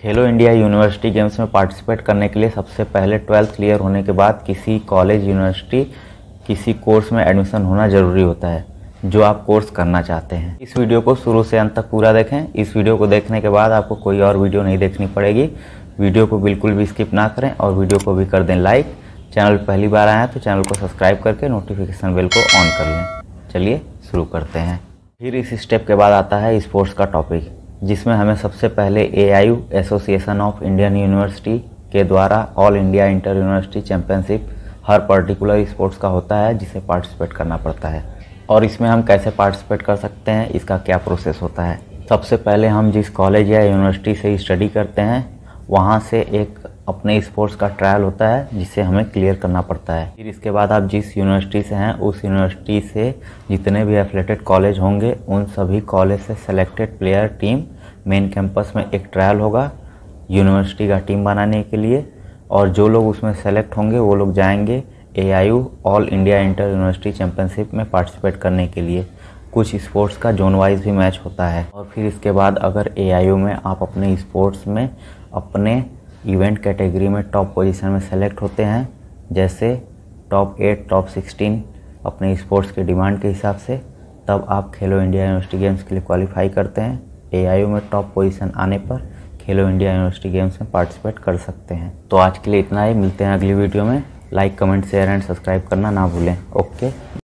खेलो India university games में participate करने के लिए सबसे पहले ट्वेल्थ क्लियर होने के बाद किसी कॉलेज यूनिवर्सिटी किसी कोर्स में एडमिशन होना ज़रूरी होता है जो आप कोर्स करना चाहते हैं इस वीडियो को शुरू से अंत तक पूरा देखें इस वीडियो को देखने के बाद आपको कोई और वीडियो नहीं देखनी पड़ेगी वीडियो को बिल्कुल भी स्किप ना करें और वीडियो को भी कर दें लाइक चैनल पहली बार आए हैं तो चैनल को सब्सक्राइब करके नोटिफिकेशन बेल को ऑन कर लें चलिए शुरू करते हैं फिर इस स्टेप के बाद आता है स्पोर्ट्स का टॉपिक जिसमें हमें सबसे पहले A association of Indian university के द्वारा all India inter university championship हर पर्टिकुलर स्पोर्ट्स का होता है जिसे पार्टिसिपेट करना पड़ता है और इसमें हम कैसे पार्टिसिपेट कर सकते हैं इसका क्या प्रोसेस होता है सबसे पहले हम जिस कॉलेज या यूनिवर्सिटी से स्टडी करते हैं वहाँ से एक अपने स्पोर्ट्स का ट्रायल होता है जिसे हमें क्लियर करना पड़ता है फिर इसके बाद आप जिस यूनिवर्सिटी से हैं उस यूनिवर्सिटी से जितने भी एफिलेटेड कॉलेज होंगे उन सभी कॉलेज से selected player team main campus में एक ट्रायल होगा यूनिवर्सिटी का टीम बनाने के लिए और जो लोग उसमें सेलेक्ट होंगे वो लोग जाएंगे A all India inter university championship में पार्टिसिपेट करने के लिए कुछ स्पोर्ट्स का जोन वाइज भी मैच होता है और फिर इसके बाद अगर ए में आप अपने स्पोर्ट्स में अपने इवेंट कैटेगरी में टॉप पोजीशन में सेलेक्ट होते हैं जैसे टॉप एट टॉप सिक्सटीन अपने स्पोर्ट्स के डिमांड के हिसाब से तब आप खेलो इंडिया यूनिवर्सिटी गेम्स के लिए क्वालिफाई करते हैं ए में टॉप पोजीशन आने पर खेलो इंडिया यूनिवर्सिटी गेम्स में पार्टिसिपेट कर सकते हैं तो आज के लिए इतना ही मिलते हैं अगली वीडियो में like comment share and subscribe करना ना भूलें ओके